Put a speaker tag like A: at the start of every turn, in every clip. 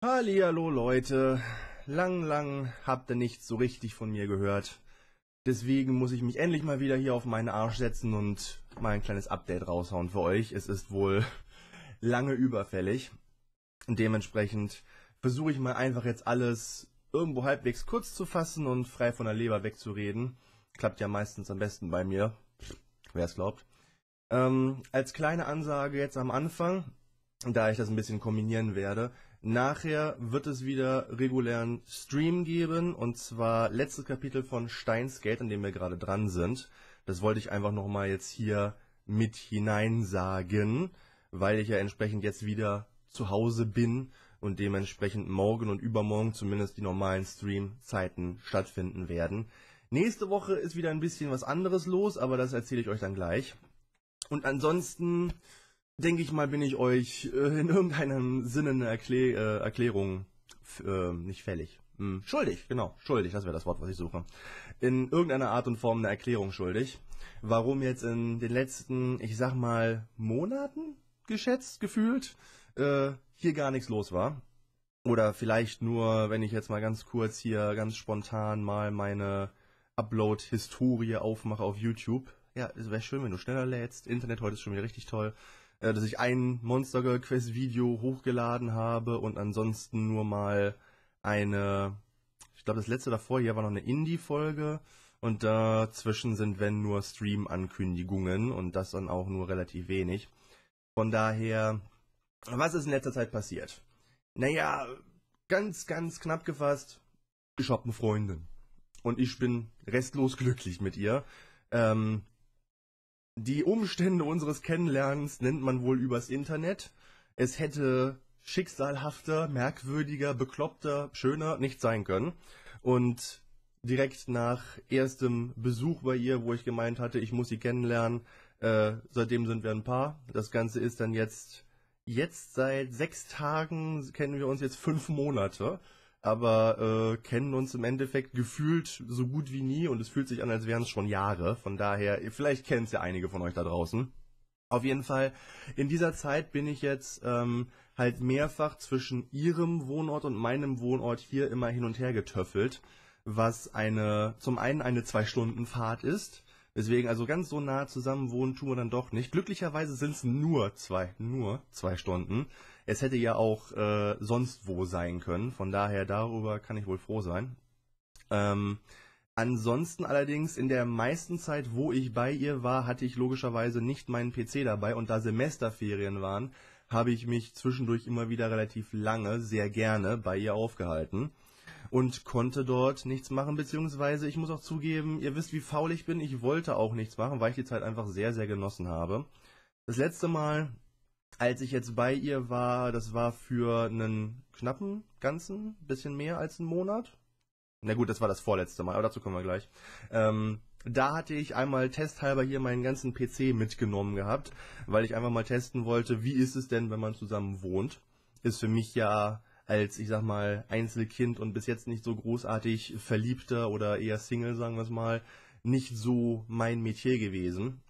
A: Hallihallo Leute, lang, lang habt ihr nichts so richtig von mir gehört. Deswegen muss ich mich endlich mal wieder hier auf meinen Arsch setzen und mal ein kleines Update raushauen für euch. Es ist wohl lange überfällig. Und dementsprechend versuche ich mal einfach jetzt alles irgendwo halbwegs kurz zu fassen und frei von der Leber wegzureden. Klappt ja meistens am besten bei mir. Wer es glaubt. Ähm, als kleine Ansage jetzt am Anfang, da ich das ein bisschen kombinieren werde, Nachher wird es wieder regulären Stream geben, und zwar letztes Kapitel von Steins Gate, an dem wir gerade dran sind. Das wollte ich einfach nochmal jetzt hier mit hineinsagen, weil ich ja entsprechend jetzt wieder zu Hause bin und dementsprechend morgen und übermorgen zumindest die normalen Streamzeiten stattfinden werden. Nächste Woche ist wieder ein bisschen was anderes los, aber das erzähle ich euch dann gleich. Und ansonsten denke ich mal, bin ich euch äh, in irgendeinem Sinne eine Erklä äh, Erklärung äh, nicht fällig. Hm. Schuldig, genau, schuldig, das wäre das Wort, was ich suche. In irgendeiner Art und Form eine Erklärung schuldig, warum jetzt in den letzten, ich sag mal, Monaten geschätzt, gefühlt, äh, hier gar nichts los war. Oder vielleicht nur, wenn ich jetzt mal ganz kurz hier ganz spontan mal meine Upload-Historie aufmache auf YouTube. Ja, es wäre schön, wenn du schneller lädst. Internet heute ist schon wieder richtig toll äh, dass ich ein Monster Girl Quest Video hochgeladen habe und ansonsten nur mal eine, ich glaube das letzte davor hier war noch eine Indie Folge und dazwischen sind wenn nur Stream Ankündigungen und das dann auch nur relativ wenig. Von daher, was ist in letzter Zeit passiert? Naja, ganz, ganz knapp gefasst, ich habe eine Freundin. Und ich bin restlos glücklich mit ihr. Ähm, die Umstände unseres Kennenlernens nennt man wohl übers Internet. Es hätte schicksalhafter, merkwürdiger, bekloppter, schöner nicht sein können. Und direkt nach erstem Besuch bei ihr, wo ich gemeint hatte, ich muss sie kennenlernen, äh, seitdem sind wir ein Paar. Das Ganze ist dann jetzt, jetzt seit sechs Tagen kennen wir uns jetzt fünf Monate aber äh, kennen uns im Endeffekt gefühlt so gut wie nie und es fühlt sich an, als wären es schon Jahre. Von daher, vielleicht kennen es ja einige von euch da draußen. Auf jeden Fall, in dieser Zeit bin ich jetzt ähm, halt mehrfach zwischen ihrem Wohnort und meinem Wohnort hier immer hin und her getöffelt, was eine, zum einen eine Zwei-Stunden-Fahrt ist, Deswegen, also ganz so nah zusammen wohnen tun wir dann doch nicht. Glücklicherweise sind es nur zwei, nur zwei Stunden. Es hätte ja auch äh, sonst wo sein können. Von daher, darüber kann ich wohl froh sein. Ähm, Ansonsten allerdings in der meisten Zeit, wo ich bei ihr war, hatte ich logischerweise nicht meinen PC dabei und da Semesterferien waren, habe ich mich zwischendurch immer wieder relativ lange, sehr gerne bei ihr aufgehalten und konnte dort nichts machen, beziehungsweise ich muss auch zugeben, ihr wisst, wie faul ich bin, ich wollte auch nichts machen, weil ich die Zeit einfach sehr, sehr genossen habe. Das letzte Mal, als ich jetzt bei ihr war, das war für einen knappen ganzen, bisschen mehr als einen Monat. Na gut, das war das vorletzte Mal, aber dazu kommen wir gleich. Ähm, da hatte ich einmal testhalber hier meinen ganzen PC mitgenommen gehabt, weil ich einfach mal testen wollte, wie ist es denn, wenn man zusammen wohnt. Ist für mich ja als, ich sag mal, Einzelkind und bis jetzt nicht so großartig Verliebter oder eher Single, sagen wir es mal, nicht so mein Metier gewesen.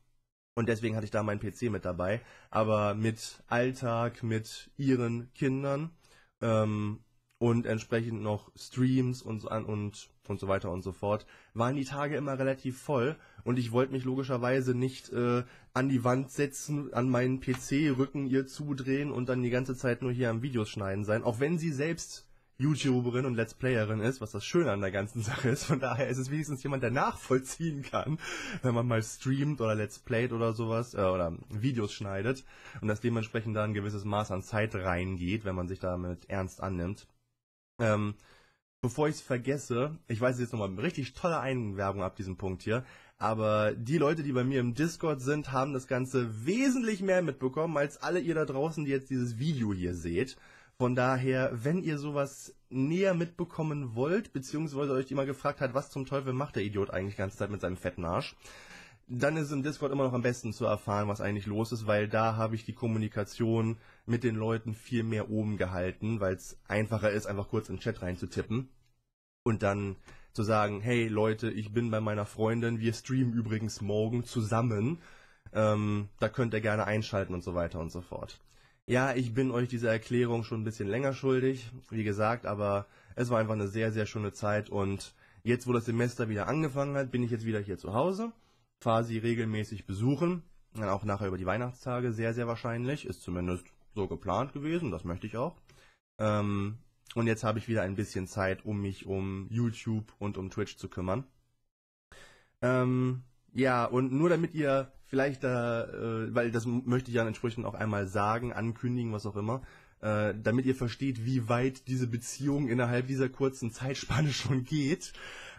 A: Und deswegen hatte ich da meinen PC mit dabei. Aber mit Alltag, mit ihren Kindern ähm, und entsprechend noch Streams und, so an und, und so weiter und so fort, waren die Tage immer relativ voll und ich wollte mich logischerweise nicht äh, an die Wand setzen, an meinen PC rücken, ihr zudrehen und dann die ganze Zeit nur hier am Videos schneiden sein, auch wenn sie selbst YouTuberin und Let's Playerin ist, was das Schöne an der ganzen Sache ist. Von daher ist es wenigstens jemand, der nachvollziehen kann, wenn man mal streamt oder Let's Playt oder sowas äh, oder Videos schneidet und dass dementsprechend da ein gewisses Maß an Zeit reingeht, wenn man sich damit ernst annimmt. Ähm, bevor ich es vergesse, ich weiß jetzt nochmal, richtig tolle Einwerbung ab diesem Punkt hier, aber die Leute, die bei mir im Discord sind, haben das Ganze wesentlich mehr mitbekommen, als alle ihr da draußen, die jetzt dieses Video hier seht. Von daher, wenn ihr sowas näher mitbekommen wollt, beziehungsweise euch immer gefragt hat, was zum Teufel macht der Idiot eigentlich die ganze Zeit mit seinem fetten Arsch, dann ist es im Discord immer noch am besten zu erfahren, was eigentlich los ist, weil da habe ich die Kommunikation mit den Leuten viel mehr oben gehalten, weil es einfacher ist, einfach kurz in den Chat reinzutippen und dann zu sagen, hey Leute, ich bin bei meiner Freundin, wir streamen übrigens morgen zusammen, ähm, da könnt ihr gerne einschalten und so weiter und so fort. Ja, ich bin euch diese Erklärung schon ein bisschen länger schuldig, wie gesagt, aber es war einfach eine sehr, sehr schöne Zeit und jetzt, wo das Semester wieder angefangen hat, bin ich jetzt wieder hier zu Hause quasi regelmäßig besuchen. Dann auch nachher über die Weihnachtstage sehr, sehr wahrscheinlich. Ist zumindest so geplant gewesen, das möchte ich auch. Ähm, und jetzt habe ich wieder ein bisschen Zeit, um mich um YouTube und um Twitch zu kümmern. Ähm, ja, und nur damit ihr vielleicht da, äh, weil das möchte ich ja entsprechend auch einmal sagen, ankündigen, was auch immer, äh, damit ihr versteht, wie weit diese Beziehung innerhalb dieser kurzen Zeitspanne schon geht.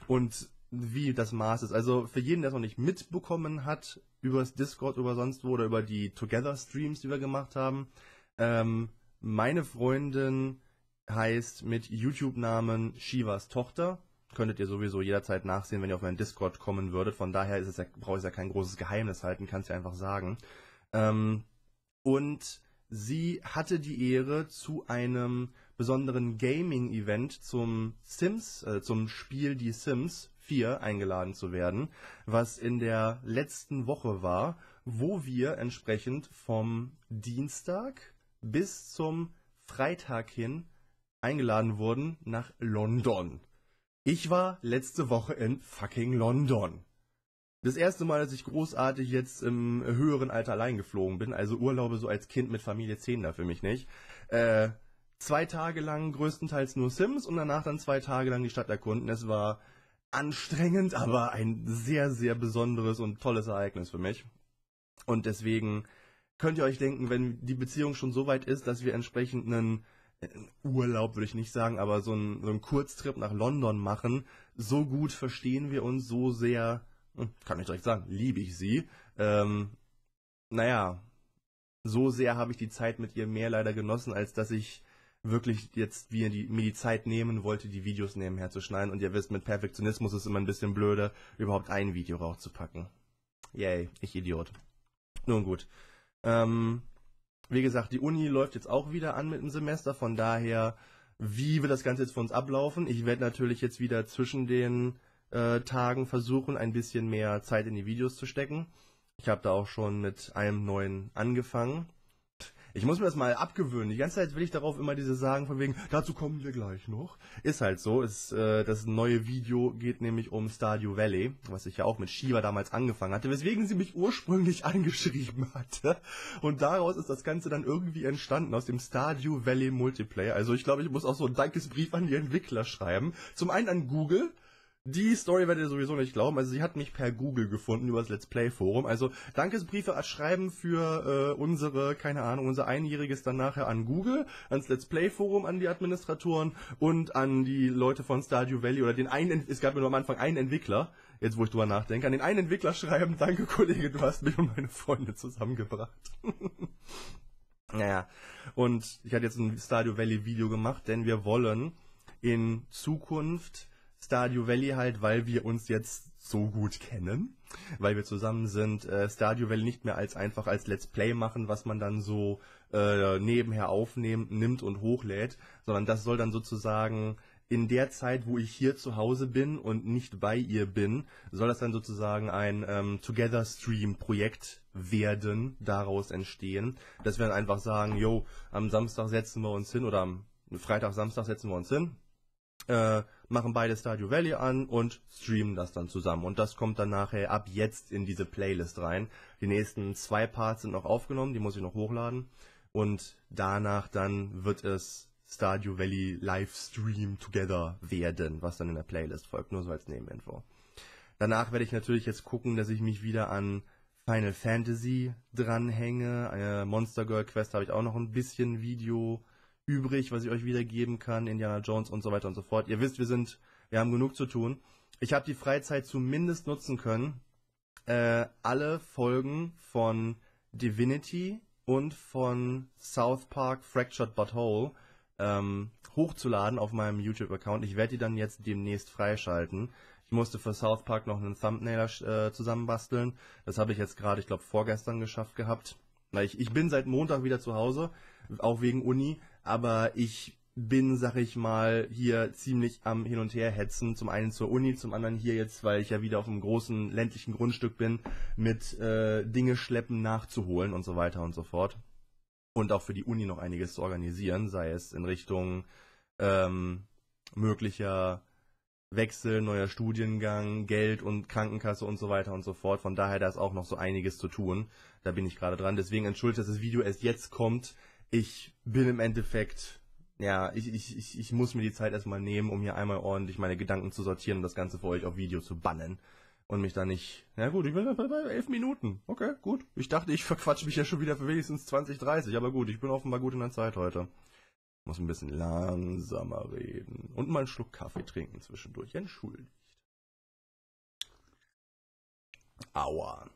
A: Und wie das Maß ist. Also für jeden, der es noch nicht mitbekommen hat, übers Discord oder sonst wo oder über die Together-Streams, die wir gemacht haben, ähm, meine Freundin heißt mit YouTube-Namen Shivas Tochter. Könntet ihr sowieso jederzeit nachsehen, wenn ihr auf meinen Discord kommen würdet. Von daher ist es ja, brauche ich es ja kein großes Geheimnis halten, kann es ja einfach sagen. Ähm, und sie hatte die Ehre, zu einem besonderen Gaming-Event zum Sims, äh, zum Spiel Die Sims 4 eingeladen zu werden, was in der letzten Woche war, wo wir entsprechend vom Dienstag bis zum Freitag hin eingeladen wurden nach London. Ich war letzte Woche in fucking London. Das erste Mal, dass ich großartig jetzt im höheren Alter allein geflogen bin, also Urlaube so als Kind mit Familie 10 da für mich nicht. Äh, zwei Tage lang größtenteils nur Sims und danach dann zwei Tage lang die Stadt erkunden. Es war anstrengend, aber ein sehr, sehr besonderes und tolles Ereignis für mich. Und deswegen könnt ihr euch denken, wenn die Beziehung schon so weit ist, dass wir entsprechend einen äh, Urlaub würde ich nicht sagen, aber so einen, so einen Kurztrip nach London machen, so gut verstehen wir uns, so sehr, hm, kann ich direkt sagen, liebe ich sie. Ähm, naja, so sehr habe ich die Zeit mit ihr mehr leider genossen, als dass ich wirklich jetzt, wie ihr die, mir die Zeit nehmen wollte, die Videos nebenher zu schneiden. Und ihr wisst, mit Perfektionismus ist immer ein bisschen blöder, überhaupt ein Video rauszupacken. Yay, ich Idiot. Nun gut. Ähm, wie gesagt, die Uni läuft jetzt auch wieder an mit dem Semester, von daher, wie wird das Ganze jetzt für uns ablaufen? Ich werde natürlich jetzt wieder zwischen den äh, Tagen versuchen, ein bisschen mehr Zeit in die Videos zu stecken. Ich habe da auch schon mit einem neuen angefangen ich muss mir das mal abgewöhnen. Die ganze Zeit will ich darauf immer diese sagen von wegen, dazu kommen wir gleich noch. Ist halt so. Ist, äh, das neue Video geht nämlich um Stadio Valley, was ich ja auch mit Shiva damals angefangen hatte, weswegen sie mich ursprünglich angeschrieben hatte. Und daraus ist das Ganze dann irgendwie entstanden, aus dem Stadio Valley Multiplayer. Also ich glaube, ich muss auch so einen Dankesbrief an die Entwickler schreiben. Zum einen an Google, die Story werdet ihr sowieso nicht glauben. Also sie hat mich per Google gefunden über das Let's Play Forum. Also Dankesbriefe schreiben für äh, unsere, keine Ahnung, unser Einjähriges dann nachher an Google, ans Let's Play Forum, an die Administratoren und an die Leute von Stardew Valley oder den einen, es gab mir nur am Anfang einen Entwickler, jetzt wo ich drüber nachdenke, an den einen Entwickler schreiben, danke Kollege, du hast mich und meine Freunde zusammengebracht. naja, und ich hatte jetzt ein Stardew Valley Video gemacht, denn wir wollen in Zukunft Stadio Valley halt, weil wir uns jetzt so gut kennen, weil wir zusammen sind, äh, Stadio Valley nicht mehr als einfach als Let's Play machen, was man dann so äh, nebenher aufnimmt nimmt und hochlädt, sondern das soll dann sozusagen in der Zeit, wo ich hier zu Hause bin und nicht bei ihr bin, soll das dann sozusagen ein ähm, Together Stream Projekt werden, daraus entstehen, dass wir dann einfach sagen, yo, am Samstag setzen wir uns hin oder am Freitag, Samstag setzen wir uns hin, äh, machen beide Stardew Valley an und streamen das dann zusammen. Und das kommt dann nachher ab jetzt in diese Playlist rein. Die nächsten zwei Parts sind noch aufgenommen, die muss ich noch hochladen. Und danach dann wird es Stardew Valley Livestream Together werden, was dann in der Playlist folgt, nur so als Nebeninfo. Danach werde ich natürlich jetzt gucken, dass ich mich wieder an Final Fantasy dranhänge. Eine äh, Monster Girl Quest habe ich auch noch ein bisschen Video übrig, was ich euch wiedergeben kann, Indiana Jones und so weiter und so fort. Ihr wisst, wir sind, wir haben genug zu tun. Ich habe die Freizeit zumindest nutzen können, äh, alle Folgen von Divinity und von South Park Fractured But Whole ähm, hochzuladen auf meinem YouTube-Account. Ich werde die dann jetzt demnächst freischalten. Ich musste für South Park noch einen Thumbnail äh, zusammenbasteln. Das habe ich jetzt gerade, ich glaube, vorgestern geschafft gehabt. ich, ich bin seit Montag wieder zu Hause, auch wegen Uni aber ich bin, sag ich mal, hier ziemlich am Hin- und Herhetzen. Zum einen zur Uni, zum anderen hier jetzt, weil ich ja wieder auf einem großen ländlichen Grundstück bin, mit äh, Dinge schleppen, nachzuholen und so weiter und so fort. Und auch für die Uni noch einiges zu organisieren, sei es in Richtung ähm, möglicher Wechsel, neuer Studiengang, Geld und Krankenkasse und so weiter und so fort. Von daher, da ist auch noch so einiges zu tun. Da bin ich gerade dran. Deswegen entschuldigt, dass das Video erst jetzt kommt, ich bin im Endeffekt, ja, ich, ich, ich, ich muss mir die Zeit erstmal nehmen, um hier einmal ordentlich meine Gedanken zu sortieren und das Ganze für euch auf Video zu bannen. Und mich da nicht, na gut, ich bin bei elf Minuten. Okay, gut. Ich dachte, ich verquatsche mich ja schon wieder für wenigstens 20, 30. Aber gut, ich bin offenbar gut in der Zeit heute. Muss ein bisschen langsamer reden. Und mal einen Schluck Kaffee trinken zwischendurch. Entschuldigt. Aua.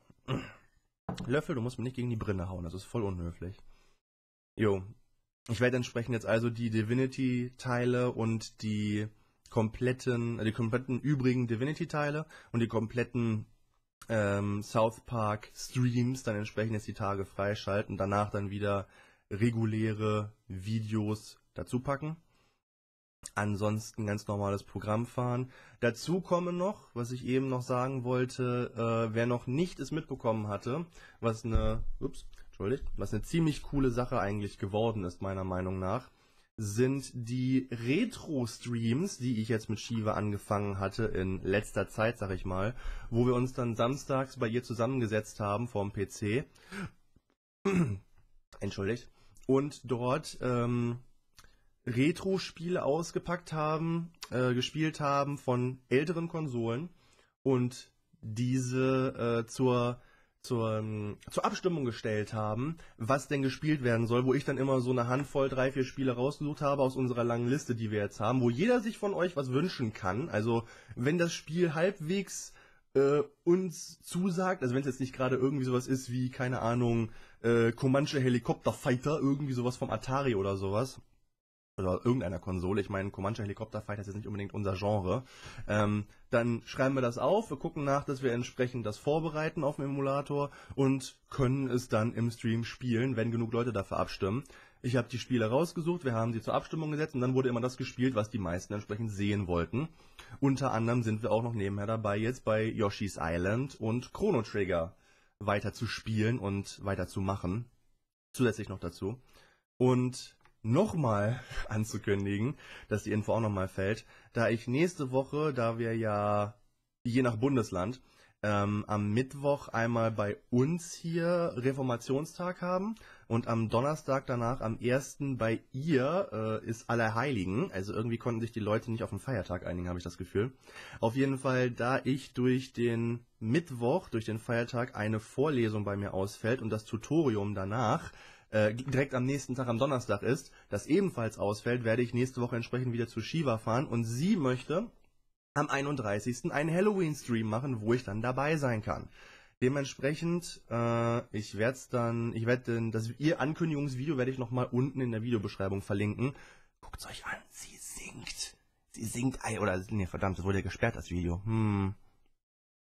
A: Löffel, du musst mir nicht gegen die Brille hauen. Das ist voll unhöflich. Jo. Ich werde entsprechend jetzt also die Divinity-Teile und die kompletten, äh, die kompletten übrigen Divinity-Teile und die kompletten ähm, South Park Streams dann entsprechend jetzt die Tage freischalten, danach dann wieder reguläre Videos dazu packen. Ansonsten ganz normales Programm fahren. Dazu komme noch, was ich eben noch sagen wollte, äh, wer noch nicht es mitbekommen hatte, was eine, ups, entschuldigt, was eine ziemlich coole Sache eigentlich geworden ist, meiner Meinung nach, sind die Retro-Streams, die ich jetzt mit Shiva angefangen hatte in letzter Zeit, sag ich mal, wo wir uns dann samstags bei ihr zusammengesetzt haben vorm PC. entschuldigt. Und dort ähm, Retro-Spiele ausgepackt haben, äh, gespielt haben von älteren Konsolen und diese äh, zur zur, ähm, zur Abstimmung gestellt haben, was denn gespielt werden soll, wo ich dann immer so eine Handvoll, drei, vier Spiele rausgesucht habe aus unserer langen Liste, die wir jetzt haben, wo jeder sich von euch was wünschen kann. Also wenn das Spiel halbwegs äh, uns zusagt, also wenn es jetzt nicht gerade irgendwie sowas ist wie, keine Ahnung, äh, Comanche Helikopterfighter, irgendwie sowas vom Atari oder sowas, oder irgendeiner Konsole, ich meine, Comanche Helikopterfighter ist jetzt nicht unbedingt unser Genre, ähm, dann schreiben wir das auf, wir gucken nach, dass wir entsprechend das vorbereiten auf dem Emulator und können es dann im Stream spielen, wenn genug Leute dafür abstimmen. Ich habe die Spiele rausgesucht, wir haben sie zur Abstimmung gesetzt und dann wurde immer das gespielt, was die meisten entsprechend sehen wollten. Unter anderem sind wir auch noch nebenher dabei, jetzt bei Yoshi's Island und Chrono Trigger weiter zu spielen und weiter zu machen. Zusätzlich noch dazu. Und nochmal anzukündigen, dass die Info auch nochmal fällt, da ich nächste Woche, da wir ja je nach Bundesland ähm, am Mittwoch einmal bei uns hier Reformationstag haben und am Donnerstag danach, am 1. bei ihr, äh, ist Allerheiligen. Also irgendwie konnten sich die Leute nicht auf den Feiertag einigen, habe ich das Gefühl. Auf jeden Fall, da ich durch den Mittwoch, durch den Feiertag, eine Vorlesung bei mir ausfällt und das Tutorium danach äh, direkt am nächsten Tag, am Donnerstag ist, das ebenfalls ausfällt, werde ich nächste Woche entsprechend wieder zu Shiva fahren. Und sie möchte am 31. einen Halloween-Stream machen, wo ich dann dabei sein kann. Dementsprechend, äh, ich werde es dann, ich werde das ihr Ankündigungsvideo werde ich nochmal unten in der Videobeschreibung verlinken. Guckt's euch an, sie singt. Sie singt, ein oder, nee, verdammt, das wurde ja gesperrt, das Video. Hm.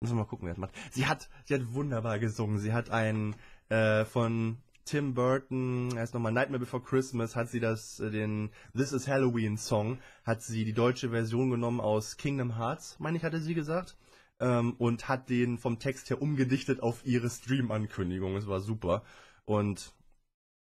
A: Müssen wir mal gucken, wer das macht. Sie hat, sie hat wunderbar gesungen. Sie hat einen, äh, von Tim Burton, heißt nochmal Nightmare Before Christmas, hat sie das, äh, den This is Halloween Song, hat sie die deutsche Version genommen aus Kingdom Hearts, meine ich, hatte sie gesagt ähm, und hat den vom Text her umgedichtet auf ihre Stream-Ankündigung. Es war super. Und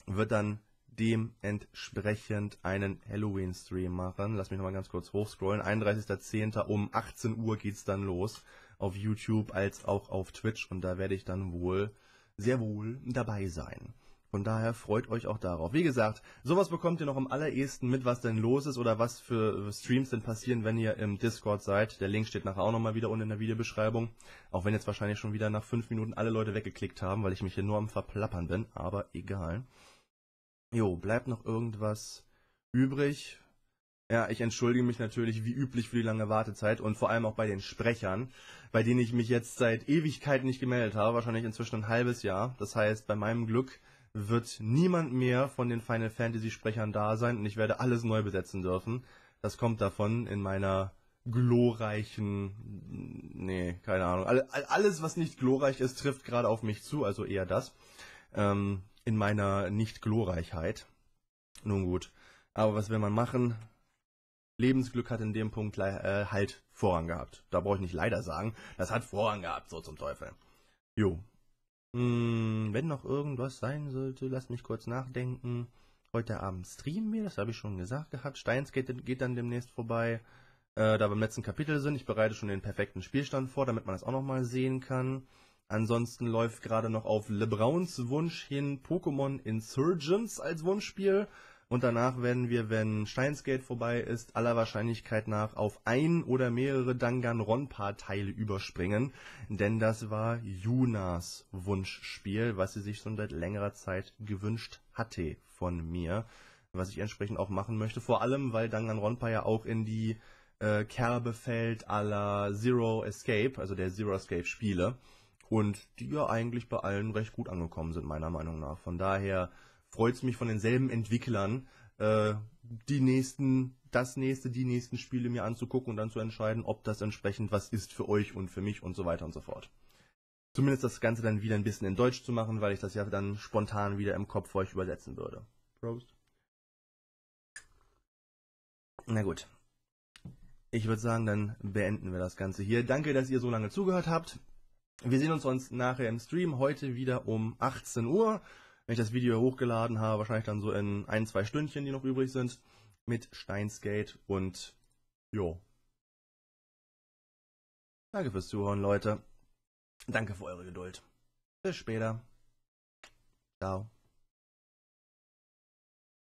A: wird dann dementsprechend einen Halloween-Stream machen. Lass mich nochmal ganz kurz hochscrollen. 31.10. um 18 Uhr geht's dann los. Auf YouTube als auch auf Twitch. Und da werde ich dann wohl, sehr wohl dabei sein. Von daher freut euch auch darauf. Wie gesagt, sowas bekommt ihr noch am allerersten mit, was denn los ist oder was für äh, Streams denn passieren, wenn ihr im Discord seid. Der Link steht nachher auch nochmal wieder unten in der Videobeschreibung. Auch wenn jetzt wahrscheinlich schon wieder nach 5 Minuten alle Leute weggeklickt haben, weil ich mich hier nur am Verplappern bin, aber egal. Jo, bleibt noch irgendwas übrig? Ja, ich entschuldige mich natürlich wie üblich für die lange Wartezeit und vor allem auch bei den Sprechern, bei denen ich mich jetzt seit Ewigkeiten nicht gemeldet habe, wahrscheinlich inzwischen ein halbes Jahr. Das heißt, bei meinem Glück wird niemand mehr von den Final Fantasy Sprechern da sein und ich werde alles neu besetzen dürfen. Das kommt davon in meiner glorreichen, nee, keine Ahnung. Alles, was nicht glorreich ist, trifft gerade auf mich zu, also eher das. Ähm, in meiner Nicht-Glorreichheit. Nun gut. Aber was will man machen? Lebensglück hat in dem Punkt äh, halt Vorrang gehabt. Da brauche ich nicht leider sagen. Das hat Vorrang gehabt, so zum Teufel. Jo, hm, wenn noch irgendwas sein sollte, lasst mich kurz nachdenken. Heute Abend streamen wir, das habe ich schon gesagt gehabt. Steins geht, geht dann demnächst vorbei. Äh, da wir im letzten Kapitel sind, ich bereite schon den perfekten Spielstand vor, damit man das auch nochmal sehen kann. Ansonsten läuft gerade noch auf LeBrauns Wunsch hin Pokémon Insurgents als Wunschspiel. Und danach werden wir, wenn Steins Gate vorbei ist, aller Wahrscheinlichkeit nach auf ein oder mehrere Danganronpa-Teile überspringen. Denn das war Junas Wunschspiel, was sie sich schon seit längerer Zeit gewünscht hatte von mir. Was ich entsprechend auch machen möchte. Vor allem, weil Danganronpa ja auch in die äh, Kerbe fällt aller Zero Escape, also der Zero Escape Spiele. Und die ja eigentlich bei allen recht gut angekommen sind, meiner Meinung nach. Von daher freut es mich von denselben Entwicklern, äh, die nächsten, das nächste, die nächsten Spiele mir anzugucken und dann zu entscheiden, ob das entsprechend was ist für euch und für mich und so weiter und so fort. Zumindest das Ganze dann wieder ein bisschen in Deutsch zu machen, weil ich das ja dann spontan wieder im Kopf für euch übersetzen würde. Prost. Na gut. Ich würde sagen, dann beenden wir das Ganze hier. Danke, dass ihr so lange zugehört habt. Wir sehen uns sonst nachher im Stream, heute wieder um 18 Uhr wenn ich das Video hochgeladen habe, wahrscheinlich dann so in ein, zwei Stündchen, die noch übrig sind, mit Steinsgate und jo. Danke fürs Zuhören, Leute. Danke für eure Geduld. Bis später. Ciao.